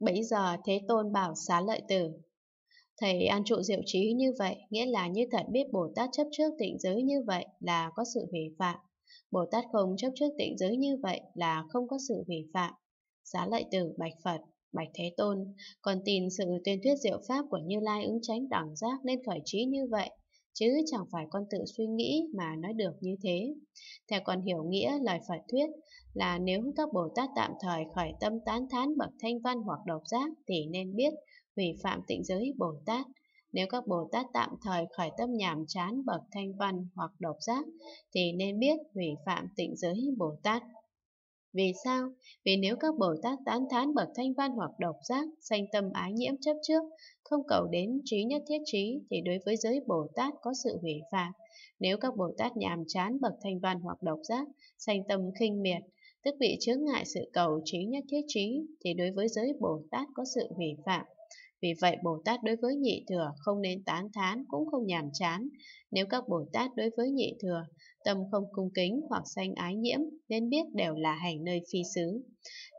bây giờ Thế Tôn bảo xá lợi tử. Thầy an trụ diệu trí như vậy, nghĩa là như thật biết Bồ Tát chấp trước tịnh giới như vậy là có sự hủy phạm. Bồ Tát không chấp trước tịnh giới như vậy là không có sự hủy phạm. Xá lợi tử bạch Phật, bạch Thế Tôn, còn tin sự tuyên thuyết diệu pháp của Như Lai ứng tránh đẳng giác nên khởi trí như vậy chứ chẳng phải con tự suy nghĩ mà nói được như thế. Theo con hiểu nghĩa lời Phật thuyết là nếu các Bồ Tát tạm thời khỏi tâm tán thán bậc thanh văn hoặc độc giác thì nên biết hủy phạm tịnh giới Bồ Tát. Nếu các Bồ Tát tạm thời khỏi tâm nhàm chán bậc thanh văn hoặc độc giác thì nên biết hủy phạm tịnh giới Bồ Tát. Vì sao? Vì nếu các Bồ Tát tán thán bậc thanh văn hoặc độc giác, sanh tâm ái nhiễm chấp trước, không cầu đến trí nhất thiết trí thì đối với giới Bồ Tát có sự hủy phạt. Nếu các Bồ Tát nhàm chán bậc thanh văn hoặc độc giác, sanh tâm khinh miệt, tức bị chướng ngại sự cầu trí nhất thiết trí thì đối với giới Bồ Tát có sự hủy phạm. Vì vậy Bồ Tát đối với nhị thừa không nên tán thán cũng không nhàm chán. Nếu các Bồ Tát đối với nhị thừa, tâm không cung kính hoặc sanh ái nhiễm nên biết đều là hành nơi phi xứ.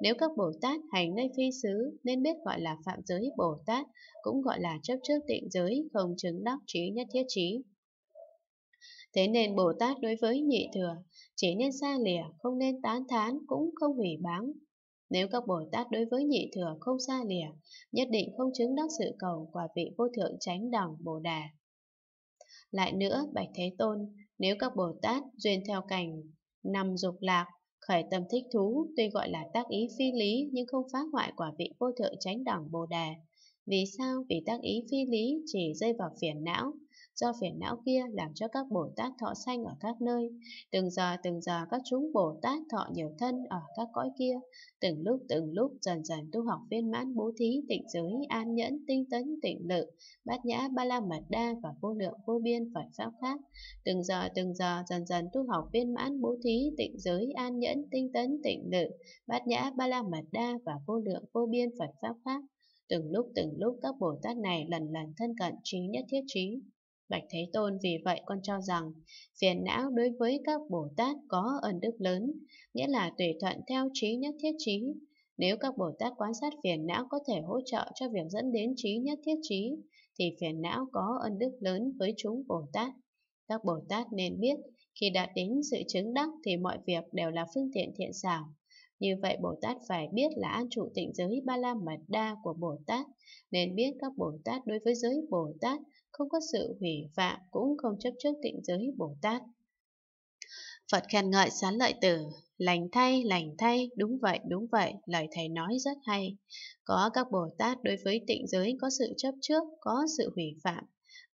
Nếu các Bồ Tát hành nơi phi xứ nên biết gọi là phạm giới Bồ Tát, cũng gọi là chấp trước tịnh giới không chứng đắc trí nhất thiết trí. Thế nên Bồ Tát đối với nhị thừa, chỉ nên xa lìa, không nên tán thán, cũng không hủy báng, nếu các Bồ Tát đối với nhị thừa không xa lìa, nhất định không chứng đắc sự cầu quả vị vô thượng chánh đẳng Bồ Đà. Lại nữa, Bạch Thế Tôn, nếu các Bồ Tát duyên theo cảnh nằm dục lạc, khởi tâm thích thú, tuy gọi là tác ý phi lý nhưng không phá hoại quả vị vô thượng chánh đẳng Bồ Đà. Vì sao? Vì tác ý phi lý chỉ rơi vào phiền não, do phiền não kia làm cho các Bồ Tát thọ sanh ở các nơi. Từng giờ từng giờ các chúng Bồ Tát thọ nhiều thân ở các cõi kia, từng lúc từng lúc dần dần tu học viên mãn bố thí, tịnh giới, an nhẫn, tinh tấn, tịnh lự, bát nhã, ba la mật đa và vô lượng vô biên Phật pháp khác. Từng giờ từng giờ dần dần tu học viên mãn bố thí, tịnh giới, an nhẫn, tinh tấn, tịnh lự, bát nhã, ba la mật đa và vô lượng vô biên Phật pháp khác. Từng lúc từng lúc các Bồ Tát này lần lần thân cận trí nhất thiết trí, Bạch Thế Tôn vì vậy con cho rằng phiền não đối với các Bồ Tát có ẩn đức lớn, nghĩa là tùy thuận theo trí nhất thiết trí. Nếu các Bồ Tát quan sát phiền não có thể hỗ trợ cho việc dẫn đến trí nhất thiết trí, thì phiền não có ân đức lớn với chúng Bồ Tát. Các Bồ Tát nên biết, khi đạt đến sự chứng đắc thì mọi việc đều là phương tiện thiện xảo. Như vậy Bồ Tát phải biết là an trụ tịnh giới ba la mật đa của Bồ Tát, nên biết các Bồ Tát đối với giới Bồ Tát không có sự hủy phạm cũng không chấp trước tịnh giới Bồ Tát. Phật khen ngợi sán lợi tử, lành thay, lành thay, đúng vậy, đúng vậy, lời thầy nói rất hay. Có các Bồ Tát đối với tịnh giới có sự chấp trước, có sự hủy phạm.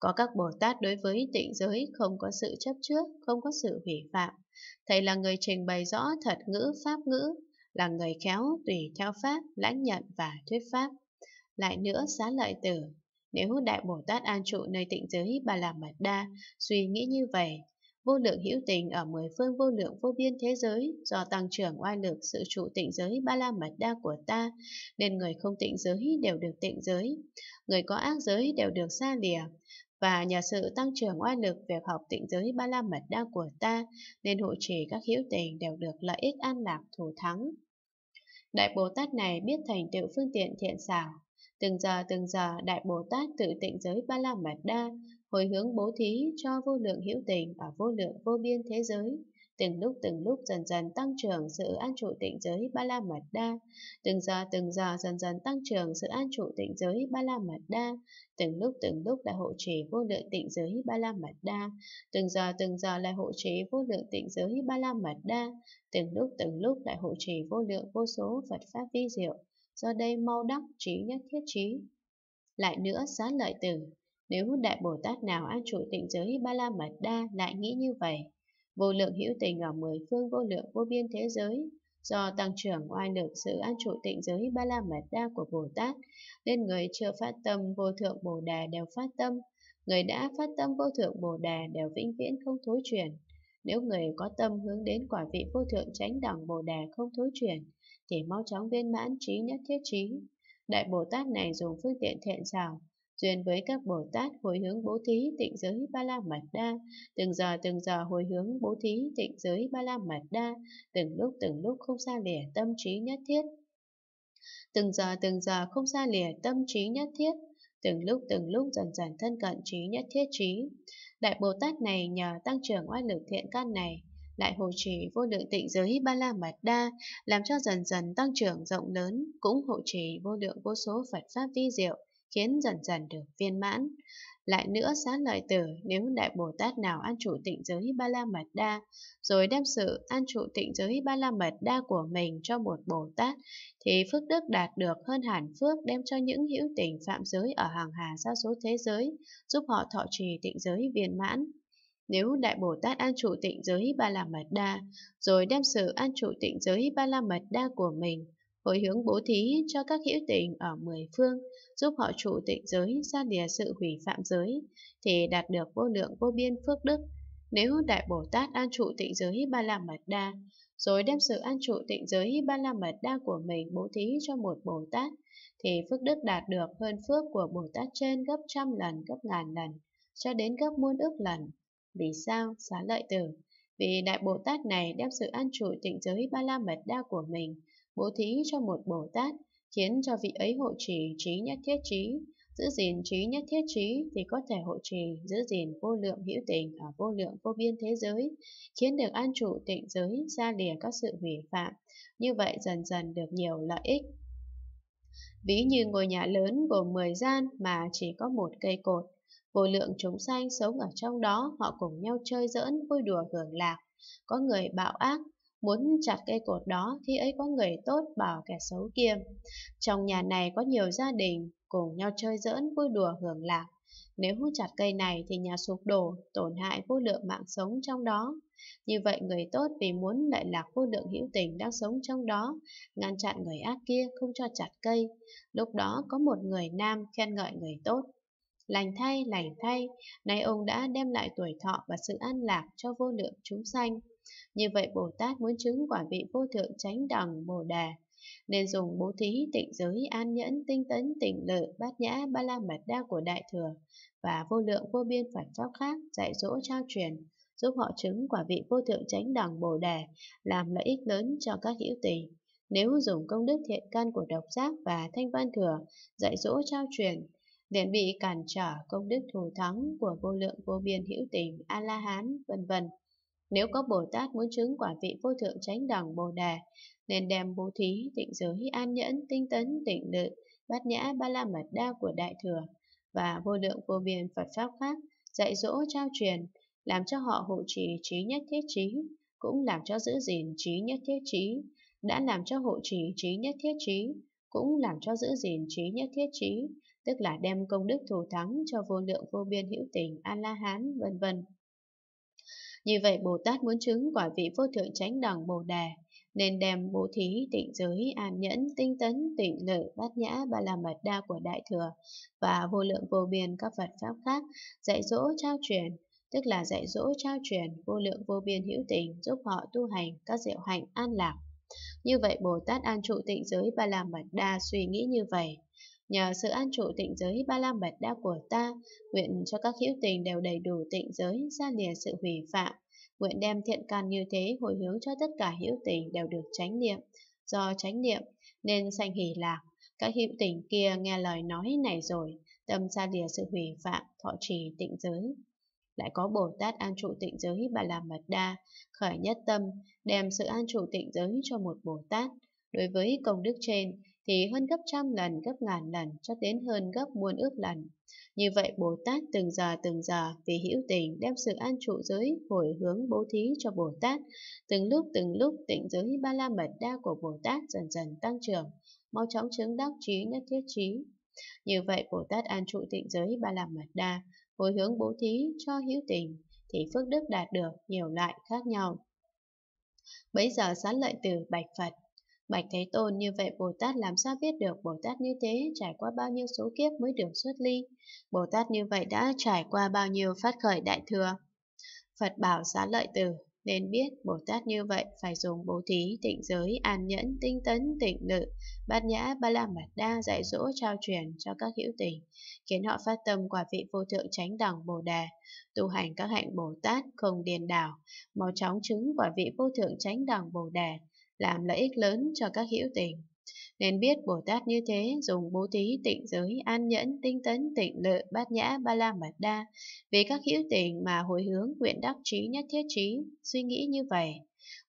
Có các Bồ Tát đối với tịnh giới không có sự chấp trước, không có sự hủy phạm. Thầy là người trình bày rõ thật ngữ pháp ngữ, là người khéo tùy theo pháp, lãnh nhận và thuyết pháp. Lại nữa xá lợi tử, nếu Đại Bồ Tát an trụ nơi tịnh giới Bà la Mật Đa suy nghĩ như vậy, vô lượng hữu tình ở mười phương vô lượng vô biên thế giới do tăng trưởng oai lực sự trụ tịnh giới ba la mật đa của ta nên người không tịnh giới đều được tịnh giới người có ác giới đều được xa lìa và nhờ sự tăng trưởng oai lực việc học tịnh giới ba la mật đa của ta nên hộ trì các hữu tình đều được lợi ích an lạc thủ thắng đại bồ tát này biết thành tựu phương tiện thiện xảo Từng giờ từng giờ Đại Bồ Tát tự tịnh giới Ba La Mật Đa, hồi hướng bố thí cho vô lượng hữu tình ở vô lượng vô biên thế giới. Từng lúc từng lúc dần dần tăng trưởng sự an trụ tịnh giới Ba La Mật Đa, từng giờ từng giờ dần dần tăng trưởng sự an trụ tịnh giới Ba La Mật Đa, từng lúc từng lúc là hộ trì vô lượng tịnh giới Ba La Mật Đa, từng giờ từng giờ là hộ trì vô lượng tịnh giới Ba La Mật Đa, từng lúc từng lúc lại hộ trì vô lượng vô số Phật pháp vi diệu do đây mau đắc trí nhất thiết trí. Lại nữa, xá lợi tử, nếu Đại Bồ Tát nào an trụ tịnh giới Ba La Mật Đa lại nghĩ như vậy, vô lượng hữu tình ở mười phương vô lượng vô biên thế giới, do tăng trưởng oai lực sự an trụ tịnh giới Ba La Mật Đa của Bồ Tát, nên người chưa phát tâm vô thượng Bồ Đà đều phát tâm, người đã phát tâm vô thượng Bồ Đà đều vĩnh viễn không thối chuyển. Nếu người có tâm hướng đến quả vị vô thượng chánh đẳng Bồ Đà không thối chuyển, thì mau chóng viên mãn trí nhất thiết trí. Đại Bồ Tát này dùng phương tiện thiện xảo, duyên với các Bồ Tát hồi hướng bố thí tịnh giới ba la mật đa, từng giờ từng giờ hồi hướng bố thí tịnh giới ba la mật đa, từng lúc từng lúc không xa lìa tâm trí nhất thiết. Từng giờ từng giờ không xa lìa tâm trí nhất thiết, từng lúc từng lúc dần dần thân cận trí nhất thiết trí. Đại Bồ Tát này nhờ tăng trưởng oai lực thiện căn này, lại hộ trì vô lượng tịnh giới ba la mật đa, làm cho dần dần tăng trưởng rộng lớn, cũng hộ trì vô lượng vô số Phật Pháp vi diệu, khiến dần dần được viên mãn. Lại nữa xá lợi tử, nếu Đại Bồ Tát nào an trụ tịnh giới ba la mật đa, rồi đem sự an trụ tịnh giới ba la mật đa của mình cho một Bồ Tát, thì phước đức đạt được hơn hẳn phước đem cho những hữu tình phạm giới ở hàng hà sa số thế giới, giúp họ thọ trì tịnh giới viên mãn. Nếu Đại Bồ Tát an trụ tịnh giới Ba La Mật Đa, rồi đem sự an trụ tịnh giới Ba La Mật Đa của mình, hồi hướng bố thí cho các hữu tình ở mười phương, giúp họ trụ tịnh giới ra lìa sự hủy phạm giới, thì đạt được vô lượng vô biên phước đức. Nếu Đại Bồ Tát an trụ tịnh giới Ba La Mật Đa, rồi đem sự an trụ tịnh giới Ba La Mật Đa của mình bố thí cho một Bồ Tát, thì phước đức đạt được hơn phước của Bồ Tát trên gấp trăm lần, gấp ngàn lần, cho đến gấp muôn ước lần. Vì sao? Xá lợi tử. Vì Đại Bồ Tát này đem sự an trụ tịnh giới ba la mật đa của mình, bố thí cho một Bồ Tát, khiến cho vị ấy hộ trì trí nhất thiết trí. Giữ gìn trí nhất thiết trí thì có thể hộ trì, giữ gìn vô lượng hữu tình ở vô lượng vô biên thế giới, khiến được an trụ tịnh giới, xa lìa các sự hủy phạm. Như vậy dần dần được nhiều lợi ích. Ví như ngôi nhà lớn gồm 10 gian mà chỉ có một cây cột, Vô lượng chúng sanh sống ở trong đó, họ cùng nhau chơi giỡn, vui đùa hưởng lạc. Có người bạo ác, muốn chặt cây cột đó, khi ấy có người tốt bảo kẻ xấu kia. Trong nhà này có nhiều gia đình, cùng nhau chơi giỡn, vui đùa hưởng lạc. Nếu hút chặt cây này thì nhà sụp đổ, tổn hại vô lượng mạng sống trong đó. Như vậy người tốt vì muốn lợi lạc vô lượng hữu tình đang sống trong đó, ngăn chặn người ác kia không cho chặt cây. Lúc đó có một người nam khen ngợi người tốt. Lành thay, lành thay, nay ông đã đem lại tuổi thọ và sự an lạc cho vô lượng chúng sanh. Như vậy Bồ Tát muốn chứng quả vị vô thượng chánh đẳng Bồ Đà, nên dùng bố thí tịnh giới an nhẫn tinh tấn tỉnh lự bát nhã ba la mật đa của Đại Thừa và vô lượng vô biên Phật Pháp khác dạy dỗ trao truyền, giúp họ chứng quả vị vô thượng chánh đẳng Bồ Đà, làm lợi ích lớn cho các hữu tỷ. Nếu dùng công đức thiện căn của độc giác và thanh văn thừa, dạy dỗ trao truyền, liền bị cản trở công đức thù thắng của vô lượng vô biên hữu tình A-la-hán, vân vân. Nếu có Bồ Tát muốn chứng quả vị vô thượng chánh đẳng Bồ Đề, nên đem bố thí, tịnh giới, an nhẫn, tinh tấn, tịnh lự, bát nhã, ba la mật đa của Đại Thừa và vô lượng vô biên Phật Pháp khác, dạy dỗ trao truyền, làm cho họ hộ trì trí nhất thiết trí, cũng làm cho giữ gìn trí nhất thiết trí, đã làm cho hộ trì trí nhất thiết trí, cũng làm cho giữ gìn trí nhất thiết trí, tức là đem công đức thù thắng cho vô lượng vô biên hữu tình A-la-hán, vân vân. Như vậy Bồ Tát muốn chứng quả vị vô thượng chánh đẳng Bồ đề, nên đem bố thí tịnh giới an nhẫn tinh tấn tịnh lợi bát nhã ba la mật đa của đại thừa và vô lượng vô biên các Phật pháp khác dạy dỗ trao truyền tức là dạy dỗ trao truyền vô lượng vô biên hữu tình giúp họ tu hành các diệu hạnh an lạc như vậy Bồ Tát an trụ tịnh giới ba la mật đa suy nghĩ như vậy Nhờ sự an trụ tịnh giới ba la mật đa của ta, nguyện cho các hữu tình đều đầy đủ tịnh giới, ra lìa sự hủy phạm. Nguyện đem thiện căn như thế hồi hướng cho tất cả hữu tình đều được tránh niệm. Do tránh niệm nên sanh hỷ lạc, các hữu tình kia nghe lời nói này rồi, tâm ra lìa sự hủy phạm, thọ trì tịnh giới. Lại có Bồ Tát an trụ tịnh giới ba La Mật Đa, khởi nhất tâm, đem sự an trụ tịnh giới cho một Bồ Tát. Đối với công đức trên, thì hơn gấp trăm lần, gấp ngàn lần, cho đến hơn gấp muôn ước lần. Như vậy Bồ Tát từng giờ từng giờ vì hữu tình đem sự an trụ giới hồi hướng bố thí cho Bồ Tát, từng lúc từng lúc tịnh giới ba la mật đa của Bồ Tát dần dần tăng trưởng, mau chóng chứng đắc trí nhất thiết trí. Như vậy Bồ Tát an trụ tịnh giới ba la mật đa, hồi hướng bố thí cho hữu tình, thì phước đức đạt được nhiều loại khác nhau. Bấy giờ sán lợi từ bạch Phật, Bạch Thế Tôn như vậy Bồ Tát làm sao biết được Bồ Tát như thế trải qua bao nhiêu số kiếp mới được xuất ly? Bồ Tát như vậy đã trải qua bao nhiêu phát khởi đại thừa? Phật bảo xá lợi tử, nên biết Bồ Tát như vậy phải dùng bố thí, tịnh giới, an nhẫn, tinh tấn, tịnh lự, bát nhã, ba la mật đa dạy dỗ trao truyền cho các hữu tình, khiến họ phát tâm quả vị vô thượng chánh đẳng Bồ Đề, tu hành các hạnh Bồ Tát không điền đảo, mau chóng chứng quả vị vô thượng chánh đẳng Bồ Đề, làm lợi ích lớn cho các hữu tình. Nên biết Bồ Tát như thế dùng bố thí tịnh giới, an nhẫn, tinh tấn, tịnh lự, bát nhã, ba la mật đa, vì các hữu tình mà hồi hướng nguyện đắc trí nhất thiết trí, suy nghĩ như vậy.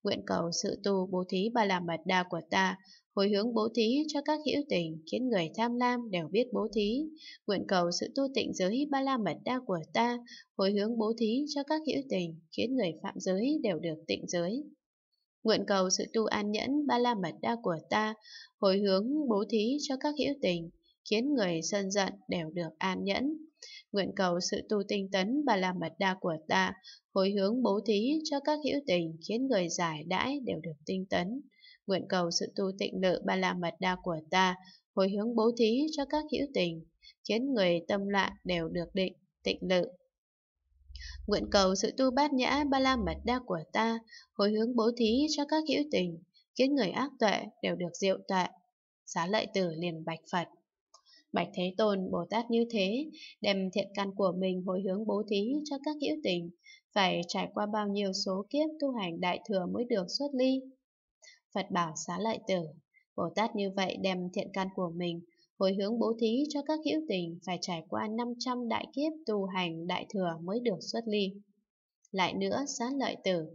Nguyện cầu sự tu bố thí ba la mật đa của ta, hồi hướng bố thí cho các hữu tình khiến người tham lam đều biết bố thí nguyện cầu sự tu tịnh giới ba la mật đa của ta hồi hướng bố thí cho các hữu tình khiến người phạm giới đều được tịnh giới Nguyện cầu sự tu an nhẫn ba la mật đa của ta, hồi hướng bố thí cho các hữu tình, khiến người sân giận đều được an nhẫn. Nguyện cầu sự tu tinh tấn ba la mật đa của ta, hồi hướng bố thí cho các hữu tình, khiến người giải đãi đều được tinh tấn. Nguyện cầu sự tu tịnh lự ba la mật đa của ta, hồi hướng bố thí cho các hữu tình, khiến người tâm loạn đều được định, tịnh lự. Nguyện cầu sự tu bát nhã ba la mật đa của ta hồi hướng bố thí cho các hữu tình, khiến người ác tuệ đều được diệu tuệ. Xá lợi tử liền bạch Phật. Bạch Thế Tôn Bồ Tát như thế, đem thiện căn của mình hồi hướng bố thí cho các hữu tình, phải trải qua bao nhiêu số kiếp tu hành đại thừa mới được xuất ly. Phật bảo xá lợi tử, Bồ Tát như vậy đem thiện căn của mình Hồi hướng bố thí cho các hữu tình phải trải qua 500 đại kiếp tu hành đại thừa mới được xuất ly. Lại nữa sát lợi tử.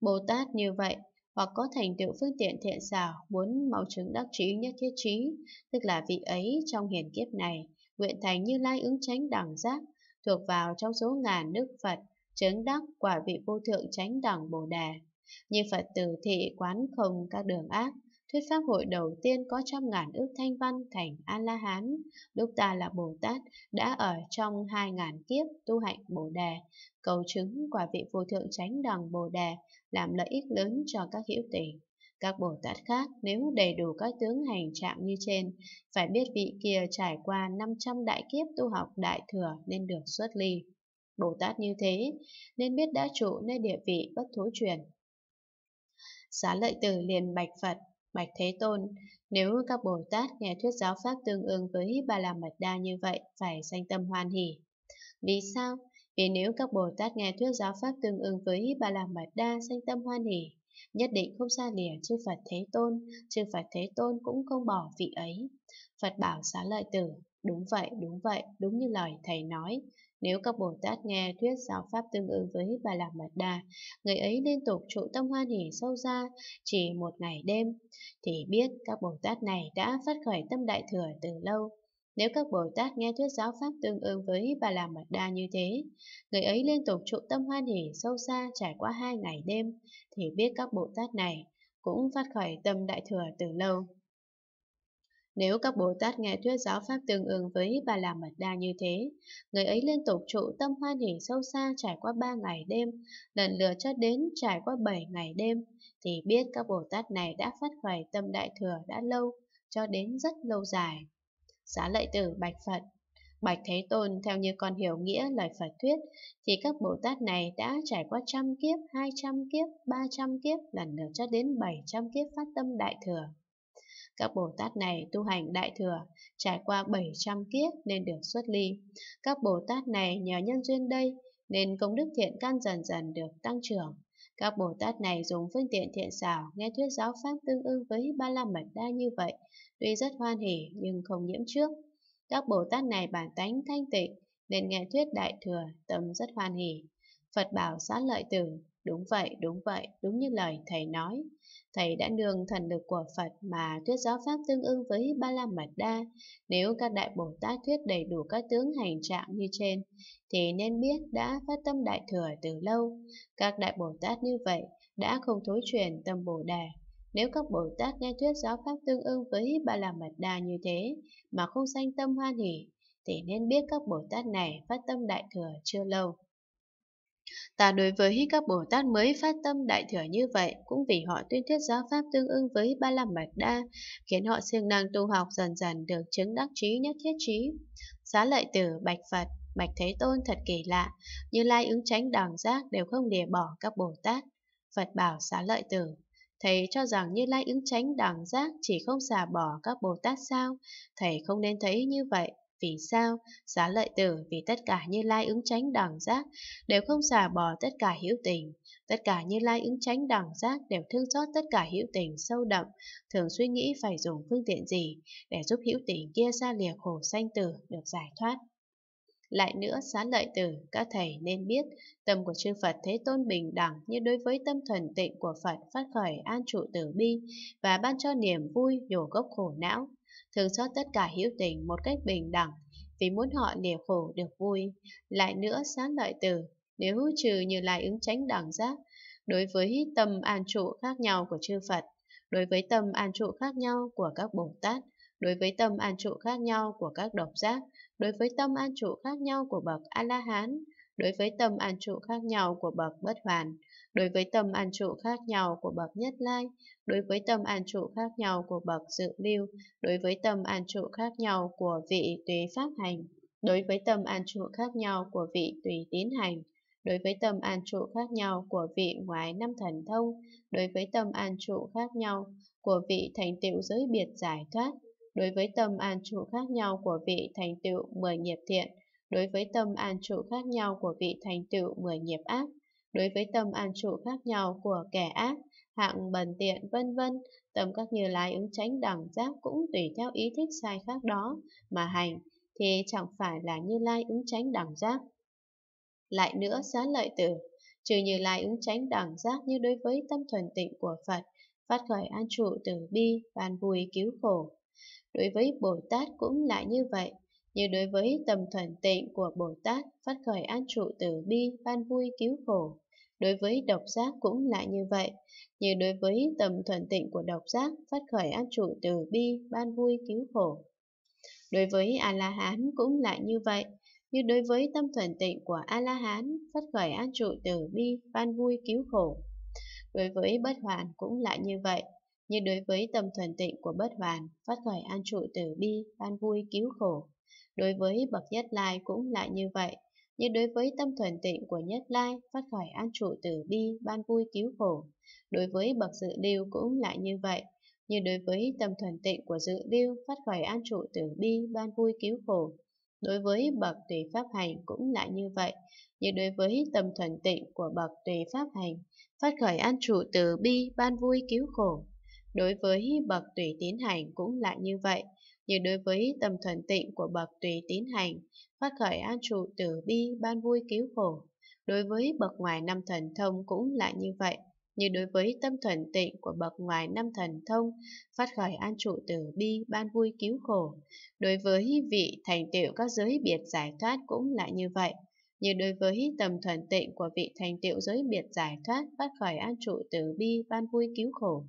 Bồ Tát như vậy, hoặc có thành tựu phương tiện thiện xảo, muốn mau chứng đắc trí nhất thiết trí, tức là vị ấy trong hiền kiếp này, nguyện thành như lai ứng tránh đẳng giác, thuộc vào trong số ngàn nước Phật, chứng đắc quả vị vô thượng tránh đẳng Bồ đề Như Phật tử thị quán không các đường ác, Thuyết pháp hội đầu tiên có trăm ngàn ước thanh văn thành A-la-hán, lúc ta là Bồ-Tát, đã ở trong hai ngàn kiếp tu hạnh Bồ-Đề, cầu chứng quả vị vô thượng chánh đẳng Bồ-Đề, làm lợi ích lớn cho các hữu tình. Các Bồ Tát khác nếu đầy đủ các tướng hành trạng như trên, phải biết vị kia trải qua 500 đại kiếp tu học đại thừa nên được xuất ly. Bồ Tát như thế nên biết đã trụ nơi địa vị bất thối truyền. Xá lợi tử liền bạch Phật Bạch Thế Tôn, nếu các Bồ Tát nghe thuyết giáo Pháp tương ứng với ba La Mật Đa như vậy, phải sanh tâm hoan hỷ. Vì sao? Vì nếu các Bồ Tát nghe thuyết giáo Pháp tương ứng với ba La Mật Đa sanh tâm hoan hỷ, nhất định không xa lìa chư Phật Thế Tôn, chư Phật Thế Tôn cũng không bỏ vị ấy. Phật bảo xá lợi tử, đúng vậy, đúng vậy, đúng như lời Thầy nói, nếu các Bồ Tát nghe thuyết giáo pháp tương ứng với Bà Lạc Mật đa, người ấy liên tục trụ tâm hoan hỉ sâu xa chỉ một ngày đêm, thì biết các Bồ Tát này đã phát khởi tâm đại thừa từ lâu. Nếu các Bồ Tát nghe thuyết giáo pháp tương ứng với Bà Lạc Mật Đa như thế, người ấy liên tục trụ tâm hoan hỉ sâu xa trải qua hai ngày đêm, thì biết các Bồ Tát này cũng phát khởi tâm đại thừa từ lâu. Nếu các Bồ Tát nghe thuyết giáo Pháp tương ứng với Bà La Mật Đa như thế, người ấy liên tục trụ tâm hoan hỉ sâu xa trải qua ba ngày đêm, lần lượt cho đến trải qua bảy ngày đêm, thì biết các Bồ Tát này đã phát khởi tâm đại thừa đã lâu, cho đến rất lâu dài. Xá lợi tử Bạch Phật Bạch Thế Tôn theo như con hiểu nghĩa lời Phật thuyết thì các Bồ Tát này đã trải qua trăm kiếp, hai trăm kiếp, ba trăm kiếp lần lượt cho đến bảy trăm kiếp phát tâm đại thừa. Các Bồ Tát này tu hành đại thừa, trải qua 700 kiếp nên được xuất ly. Các Bồ Tát này nhờ nhân duyên đây nên công đức thiện căn dần dần được tăng trưởng. Các Bồ Tát này dùng phương tiện thiện xảo, nghe thuyết giáo pháp tương ưng với Ba La Mật Đa như vậy, tuy rất hoan hỉ nhưng không nhiễm trước. Các Bồ Tát này bản tánh thanh tịnh, nên nghe thuyết đại thừa, tâm rất hoan hỉ. Phật bảo sát lợi tử, Đúng vậy, đúng vậy, đúng như lời thầy nói. Thầy đã nương thần lực của Phật mà thuyết giáo Pháp tương ứng với Ba La Mật Đa. Nếu các Đại Bồ Tát thuyết đầy đủ các tướng hành trạng như trên, thì nên biết đã phát tâm Đại Thừa từ lâu. Các Đại Bồ Tát như vậy đã không thối truyền tâm Bồ Đề. Nếu các Bồ Tát nghe thuyết giáo Pháp tương ứng với Ba La Mật Đa như thế mà không sanh tâm hoan hỷ thì nên biết các Bồ Tát này phát tâm Đại Thừa chưa lâu. Ta đối với các Bồ Tát mới phát tâm đại thừa như vậy cũng vì họ tuyên thuyết giáo pháp tương ưng với Ba La Mật Đa, khiến họ siêng năng tu học dần dần được chứng đắc trí nhất thiết trí. Xá lợi tử bạch Phật, bạch Thế Tôn thật kỳ lạ, như lai ứng tránh đẳng giác đều không lìa bỏ các Bồ Tát. Phật bảo xá lợi tử, Thầy cho rằng Như Lai ứng tránh đẳng giác chỉ không xả bỏ các Bồ Tát sao? Thầy không nên thấy như vậy. Vì sao? xá lợi tử vì tất cả như lai ứng tránh đẳng giác đều không xả bỏ tất cả hữu tình. Tất cả như lai ứng tránh đẳng giác đều thương xót tất cả hữu tình sâu đậm, thường suy nghĩ phải dùng phương tiện gì để giúp hữu tình kia xa lìa khổ sanh tử được giải thoát. Lại nữa, xá lợi tử, các thầy nên biết, tâm của chư Phật Thế Tôn bình đẳng như đối với tâm thuần tịnh của Phật phát khởi an trụ tử bi và ban cho niềm vui nhổ gốc khổ não thương xót tất cả hữu tình một cách bình đẳng, vì muốn họ đều khổ được vui. Lại nữa sáng đại từ, nếu hữu trừ như lại ứng tránh đẳng giác, đối với tâm an trụ khác nhau của chư Phật, đối với tâm an trụ khác nhau của các Bồ Tát, đối với tâm an trụ khác nhau của các độc giác, đối với tâm an trụ khác nhau của bậc A-la-hán, đối với tâm an trụ khác nhau của bậc bất hoàn, đối với tâm an trụ khác nhau của bậc nhất lai, đối với tâm an trụ khác nhau của bậc dự lưu, đối với tâm an trụ khác nhau của vị tùy pháp hành, đối với tâm an trụ khác nhau của vị tùy tiến hành, đối với tâm an trụ khác nhau của vị ngoài năm thần thông, đối với tâm an trụ khác nhau của vị thành tựu giới biệt giải thoát, đối với tâm an trụ khác nhau của vị thành tựu mười nghiệp thiện, đối với tâm an trụ khác nhau của vị thành tựu mười nghiệp ác, đối với tâm an trụ khác nhau của kẻ ác, hạng bần tiện vân vân, tâm các như lái ứng tránh đẳng giác cũng tùy theo ý thích sai khác đó mà hành, thì chẳng phải là như lai ứng tránh đẳng giác. Lại nữa xá lợi tử, trừ như lai ứng tránh đẳng giác như đối với tâm thuần tịnh của Phật, phát khởi an trụ từ bi, bàn vùi cứu khổ. Đối với Bồ Tát cũng lại như vậy, như đối với tầm thuận tịnh của Bồ Tát phát khởi an trụ từ bi, ban vui cứu khổ. Đối với độc giác cũng lại như vậy, như đối với tầm thuận tịnh của độc giác phát khởi an trụ từ bi, ban vui cứu khổ. Đối với A-la-hán cũng lại như vậy, như đối với tâm thuận tịnh của A-la-hán phát khởi an trụ từ bi, ban vui cứu khổ. Đối với bất hoàn cũng lại như vậy, như đối với tâm thuần tịnh của bất hoàn phát khởi an trụ từ bi, ban vui cứu khổ. Đối với bậc nhất lai cũng lại như vậy, nhưng đối với tâm thuần tịnh của nhất lai phát khỏi an trụ từ bi, ban vui cứu khổ. Đối với bậc dự lưu cũng lại như vậy, nhưng đối với tâm thuần tịnh của dự lưu phát khỏi an trụ từ bi, ban vui cứu khổ. Đối với bậc tùy pháp hành cũng lại như vậy, nhưng đối với tâm thuần tịnh của bậc tùy pháp hành phát khởi an trụ từ bi, ban vui cứu khổ. Đối với bậc tùy tiến hành cũng lại như vậy, như đối với tâm thuận tịnh của bậc tùy tín hành, phát khởi an trụ tử bi ban vui cứu khổ. Đối với bậc ngoài năm thần thông cũng là như vậy, như đối với tâm thuận tịnh của bậc ngoài năm thần thông, phát khởi an trụ tử bi ban vui cứu khổ. Đối với vị thành tựu các giới biệt giải thoát cũng là như vậy, như đối với tâm thuận tịnh của vị thành tựu giới biệt giải thoát phát khởi an trụ từ bi ban vui cứu khổ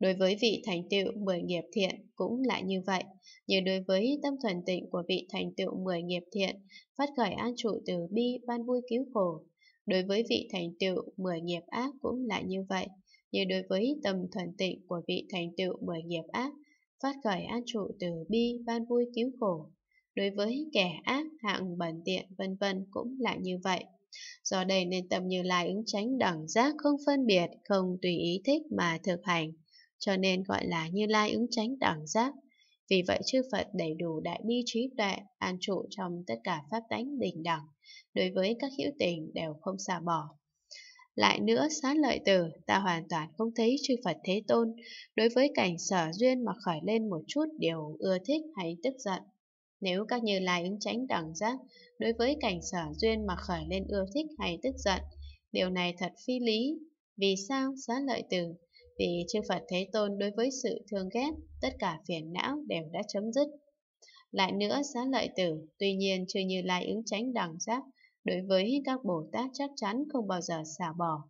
Đối với vị thành tựu 10 nghiệp thiện cũng lại như vậy, như đối với tâm thuần tịnh của vị thành tựu 10 nghiệp thiện, phát khởi an trụ từ bi ban vui cứu khổ. Đối với vị thành tựu 10 nghiệp ác cũng lại như vậy, như đối với tâm thuần tịnh của vị thành tựu 10 nghiệp ác, phát khởi an trụ từ bi ban vui cứu khổ. Đối với kẻ ác, hạng bẩn tiện, vân vân cũng lại như vậy. Do đây nên tâm như lai ứng tránh đẳng giác không phân biệt, không tùy ý thích mà thực hành cho nên gọi là Như Lai ứng tránh đẳng giác. Vì vậy chư Phật đầy đủ đại bi trí tuệ, an trụ trong tất cả pháp tánh bình đẳng, đối với các hữu tình đều không xa bỏ. Lại nữa, xá lợi tử, ta hoàn toàn không thấy chư Phật Thế Tôn, đối với cảnh sở duyên mà khởi lên một chút điều ưa thích hay tức giận. Nếu các như lai ứng tránh đẳng giác, đối với cảnh sở duyên mà khởi lên ưa thích hay tức giận, điều này thật phi lý. Vì sao xá lợi tử vì chư Phật Thế Tôn đối với sự thương ghét, tất cả phiền não đều đã chấm dứt. Lại nữa, xá lợi tử, tuy nhiên chưa như lai ứng tránh đẳng giác, đối với các Bồ Tát chắc chắn không bao giờ xả bỏ.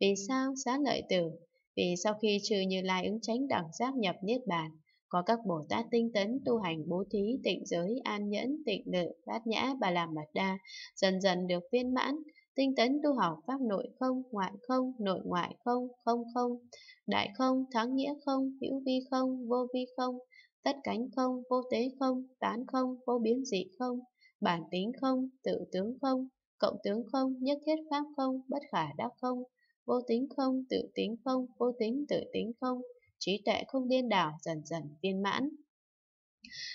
Vì sao xá lợi tử? Vì sau khi trừ như lai ứng tránh đẳng giác nhập Niết Bàn, có các Bồ Tát tinh tấn tu hành bố thí, tịnh giới, an nhẫn, tịnh lự, bát nhã, bà làm mật đa, dần dần được viên mãn, tinh tấn tu học pháp nội không, ngoại không, nội ngoại không, không không, đại không, thắng nghĩa không, hữu vi không, vô vi không, tất cánh không, vô tế không, tán không, vô biến dị không, bản tính không, tự tướng không, cộng tướng không, nhất thiết pháp không, bất khả đắc không, vô tính không, tự tính không, vô tính tự tính không, trí tuệ không điên đảo dần dần viên mãn.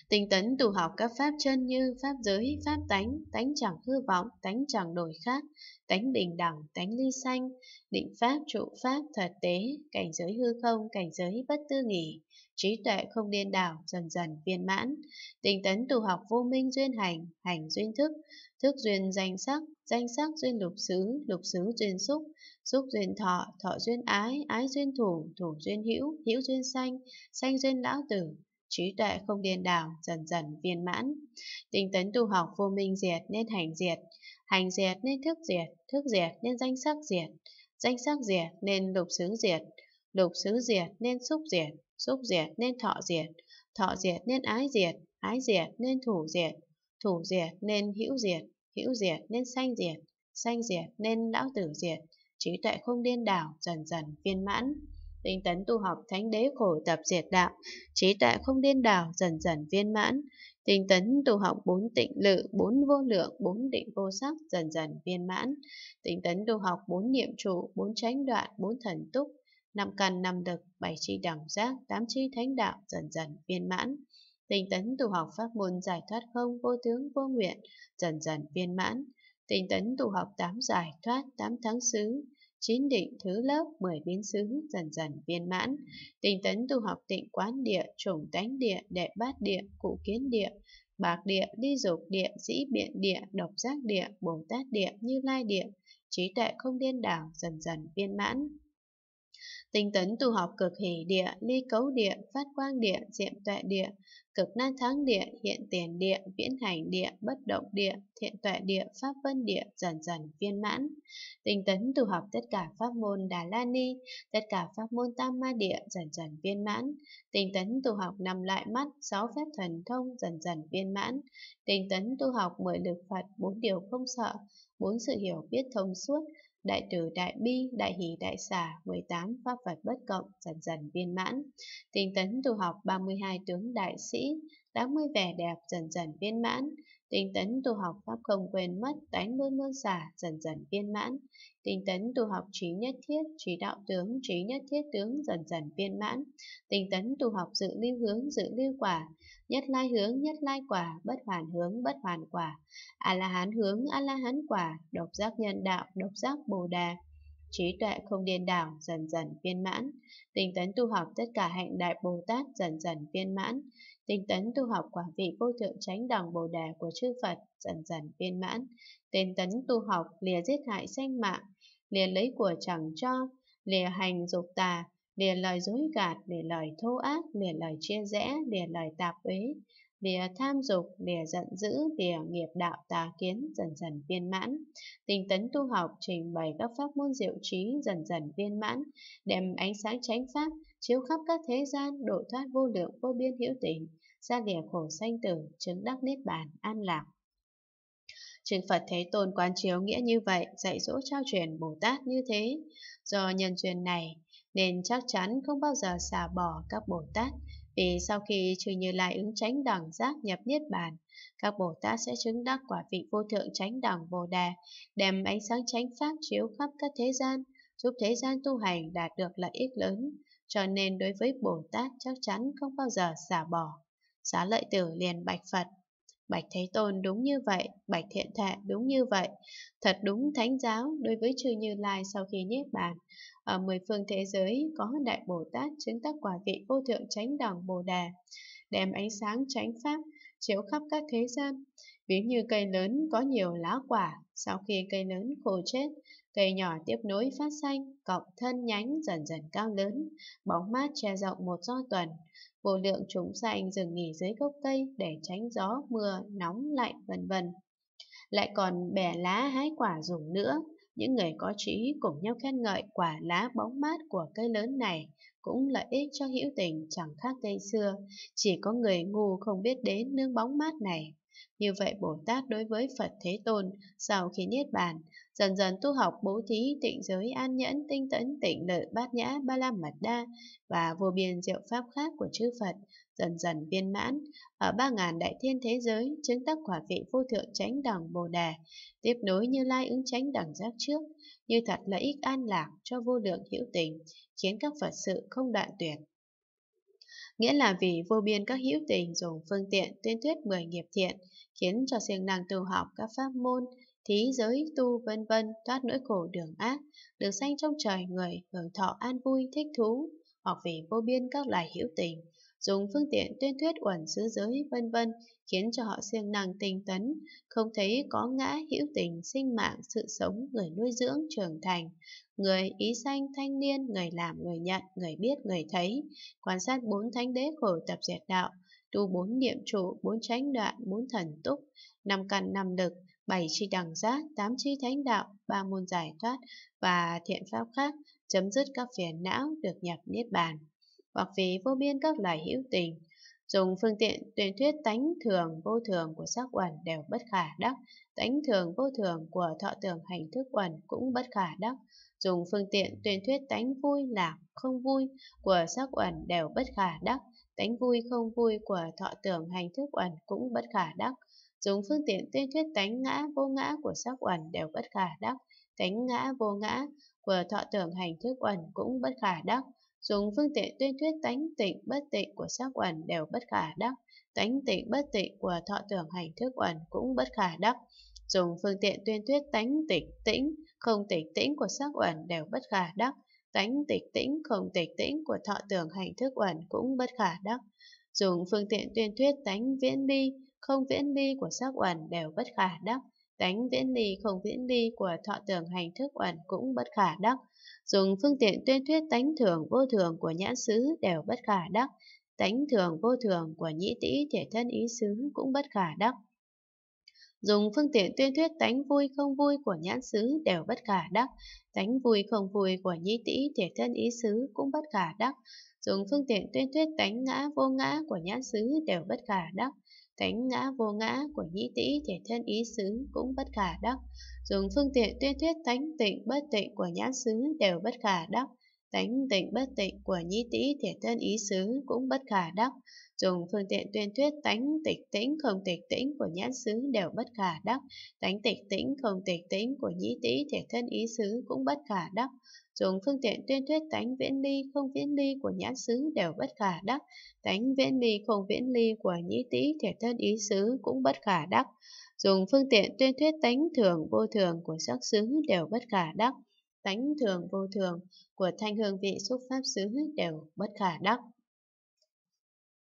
Tinh tấn tu học các pháp chân như pháp giới, pháp tánh, tánh chẳng hư vọng, tánh chẳng đổi khác, tánh bình đẳng, tánh ly sanh, định pháp, trụ pháp, thật tế, cảnh giới hư không, cảnh giới bất tư nghỉ, trí tuệ không điên đảo, dần dần viên mãn. Tinh tấn tu học vô minh duyên hành, hành duyên thức, thức duyên danh sắc, danh sắc duyên lục xứ, lục xứ duyên xúc, xúc duyên thọ, thọ duyên ái, ái duyên thủ, thủ duyên hữu, hữu duyên sanh, sanh duyên lão tử, trí tuệ không điên đảo, dần dần viên mãn. Tinh tấn tu học vô minh diệt nên hành diệt, hành diệt nên thức diệt, thức diệt nên danh sắc diệt, danh sắc diệt nên lục xứ diệt, lục xứ diệt nên xúc diệt, xúc diệt nên thọ diệt, thọ diệt nên ái diệt, ái diệt nên thủ diệt, thủ diệt nên hữu diệt, hữu diệt nên sanh diệt, sanh diệt nên lão tử diệt, trí tuệ không điên đảo dần dần viên mãn tinh tấn tu học thánh đế khổ tập diệt đạo, trí tuệ không điên đảo dần dần viên mãn, tinh tấn tu học bốn tịnh lự, bốn vô lượng, bốn định vô sắc dần dần viên mãn, tinh tấn tu học bốn niệm trụ, bốn chánh đoạn, bốn thần túc, năm căn năm đực bảy chi đẳng giác, tám chi thánh đạo dần dần viên mãn. Tinh tấn tu học pháp môn giải thoát không vô tướng vô nguyện, dần dần viên mãn. Tinh tấn tu học tám giải thoát, tám thắng xứ, chín định thứ lớp, mười biến xứ dần dần viên mãn. Tinh tấn tu học tịnh quán địa, trùng tánh địa, đệ bát địa, cụ kiến địa, bạc địa, đi dục địa, dĩ biện địa, độc giác địa, bồ tát địa, như lai địa, trí tuệ không điên đảo dần dần viên mãn. Tinh tấn tu học cực hỷ địa, ly cấu địa, phát quang địa, diệm tuệ địa, cực năng thắng địa, hiện tiền địa, viễn hành địa, bất động địa, thiện tuệ địa, pháp vân địa dần dần viên mãn. Tinh tấn tu học tất cả pháp môn Đà La Ni, tất cả pháp môn Tam Ma địa dần dần viên mãn. Tinh tấn tu học nằm lại mắt, sáu phép thần thông dần dần viên mãn. Tinh tấn tu học mười lực Phật, bốn điều không sợ, bốn sự hiểu biết thông suốt, đại từ đại bi, đại hỷ đại xả 18 pháp Phật bất cộng dần dần viên mãn, tinh tấn tu học 32 tướng đại sĩ, 80 vẻ đẹp dần dần viên mãn, Tinh tấn tu học pháp không quên mất, tánh muôn muôn xả, dần dần viên mãn. Tinh tấn tu học trí nhất thiết, trí đạo tướng, trí nhất thiết tướng, dần dần viên mãn. Tinh tấn tu học dự lưu hướng, dự lưu quả, nhất lai hướng, nhất lai quả, bất hoàn hướng, bất hoàn quả. A-la-hán hướng, A-la-hán quả, độc giác nhân đạo, độc giác bồ đà trí tuệ không điên đảo dần dần viên mãn, tinh tấn tu học tất cả hạnh đại Bồ Tát dần dần viên mãn, tinh tấn tu học quả vị vô thượng chánh đẳng Bồ Đề của chư Phật dần dần viên mãn, tinh tấn tu học lìa giết hại sanh mạng, lìa lấy của chẳng cho, lìa hành dục tà, lìa lời dối gạt, lìa lời thô ác, lìa lời chia rẽ, lìa lời tạp uế, lìa tham dục, lìa giận dữ, lìa nghiệp đạo tà kiến dần dần viên mãn. Tinh tấn tu học trình bày các pháp môn diệu trí dần dần viên mãn, đem ánh sáng chánh pháp chiếu khắp các thế gian, độ thoát vô lượng vô biên hữu tình, ra lìa khổ sanh tử, chứng đắc niết bàn an lạc. Chư Phật Thế Tôn quán chiếu nghĩa như vậy, dạy dỗ trao truyền Bồ Tát như thế. Do nhân duyên này, nên chắc chắn không bao giờ xả bỏ các Bồ Tát, vì sau khi chư Như Lai ứng tránh đẳng giác nhập Niết Bàn, các Bồ Tát sẽ chứng đắc quả vị vô thượng tránh đẳng Bồ đề đem ánh sáng tránh pháp chiếu khắp các thế gian, giúp thế gian tu hành đạt được lợi ích lớn, cho nên đối với Bồ Tát chắc chắn không bao giờ xả bỏ. Xá lợi tử liền bạch Phật. Bạch Thế Tôn đúng như vậy, Bạch Thiện Thệ đúng như vậy, thật đúng thánh giáo đối với chư Như Lai sau khi Niết Bàn ở mười phương thế giới có Đại Bồ Tát chứng tác quả vị vô thượng chánh đẳng Bồ Đà, đem ánh sáng chánh pháp chiếu khắp các thế gian. Ví như cây lớn có nhiều lá quả, sau khi cây lớn khô chết, cây nhỏ tiếp nối phát xanh, cọng thân nhánh dần dần cao lớn, bóng mát che rộng một do tuần. Vô lượng chúng sanh dừng nghỉ dưới gốc cây để tránh gió, mưa, nóng, lạnh, vân vân. Lại còn bẻ lá hái quả dùng nữa, những người có trí cùng nhau khen ngợi quả lá bóng mát của cây lớn này cũng lợi ích cho hữu tình chẳng khác cây xưa, chỉ có người ngu không biết đến nương bóng mát này. Như vậy Bồ Tát đối với Phật Thế Tôn sau khi Niết Bàn, dần dần tu học bố thí tịnh giới an nhẫn tinh tấn tịnh lợi bát nhã ba la mật đa và vô biên diệu pháp khác của chư Phật dần dần viên mãn, ở ba ngàn đại thiên thế giới, chứng tác quả vị vô thượng chánh đẳng Bồ đề tiếp nối như lai ứng chánh đẳng giác trước, như thật lợi ích an lạc cho vô lượng hữu tình, khiến các Phật sự không đoạn tuyệt. Nghĩa là vì vô biên các hữu tình dùng phương tiện tuyên thuyết mười nghiệp thiện, khiến cho siêng năng tu học các pháp môn, thí giới tu vân vân thoát nỗi khổ đường ác, được sanh trong trời người hưởng thọ an vui thích thú, hoặc vì vô biên các loài hữu tình, dùng phương tiện tuyên thuyết uẩn xứ giới vân vân khiến cho họ siêng năng tinh tấn, không thấy có ngã hữu tình sinh mạng sự sống người nuôi dưỡng trưởng thành, người ý sanh thanh niên, người làm người nhận, người biết người thấy, quan sát bốn thánh đế khổ tập diệt đạo, tu bốn niệm trụ, bốn chánh đoạn, bốn thần túc, năm căn năm lực, bảy chi đẳng giác, tám chi thánh đạo, ba môn giải thoát và thiện pháp khác, chấm dứt các phiền não được nhập niết bàn hoặc vì vô biên các loài hữu tình. Dùng phương tiện tuyên thuyết tánh thường vô thường của sắc uẩn đều bất khả đắc, tánh thường vô thường của thọ tưởng hành thức uẩn cũng bất khả đắc. Dùng phương tiện tuyên thuyết tánh vui lạc không vui của sắc uẩn đều bất khả đắc, tánh vui không vui của thọ tưởng hành thức uẩn cũng bất khả đắc. Dùng phương tiện tuyên thuyết tánh ngã vô ngã của sắc uẩn đều bất khả đắc, tánh ngã vô ngã của thọ tưởng hành thức uẩn cũng bất khả đắc dùng phương tiện tuyên thuyết tánh tịnh bất tịnh của sắc uẩn đều bất khả đắc, tánh tịnh bất tịnh của thọ tưởng hành thức uẩn cũng bất khả đắc. Dùng phương tiện tuyên thuyết tánh tịnh tĩnh, không tịch tĩnh của sắc uẩn đều bất khả đắc, tánh tịch tĩnh không tịch tĩnh của thọ tưởng hành thức uẩn cũng bất khả đắc. Dùng phương tiện tuyên thuyết tánh viễn bi, không viễn bi của sắc uẩn đều bất khả đắc, tánh viễn ly không viễn ly của thọ tưởng hành thức uẩn cũng bất khả đắc. Dùng phương tiện tuyên thuyết tánh thường vô thường của nhãn xứ đều bất khả đắc. Tánh thường vô thường của nhĩ tĩ thể thân ý xứ cũng bất khả đắc. Dùng phương tiện tuyên thuyết tánh vui không vui của nhãn xứ đều bất khả đắc. Tánh vui không vui của nhĩ tĩ thể thân ý xứ cũng bất khả đắc. Dùng phương tiện tuyên thuyết tánh ngã vô ngã của nhãn xứ đều bất khả đắc Thánh ngã vô ngã của nhĩ tĩ thể thân ý xứ cũng bất khả đắc. Dùng phương tiện tuyên thuyết thánh tịnh bất tịnh của nhãn xứ đều bất khả đắc. Tánh tịnh bất tịnh của nhi tĩ thiệt thân ý xứ cũng bất khả đắc, dùng phương tiện tuyên thuyết tánh tịch tĩnh không tịch tĩnh của nhãn xứ đều bất khả đắc, tánh tịch tĩnh không tịch tĩnh của nhĩ tĩ thể thân ý xứ cũng bất khả đắc, dùng phương tiện tuyên thuyết tánh viễn ly không viễn ly của nhãn xứ đều bất khả đắc, tánh viễn ly không viễn ly của nhĩ tĩ thể thân ý xứ cũng bất khả đắc, dùng phương tiện tuyên thuyết tánh thường vô thường của sắc xứ đều bất khả đắc tánh thường vô thường của thanh hương vị xúc pháp xứ đều bất khả đắc.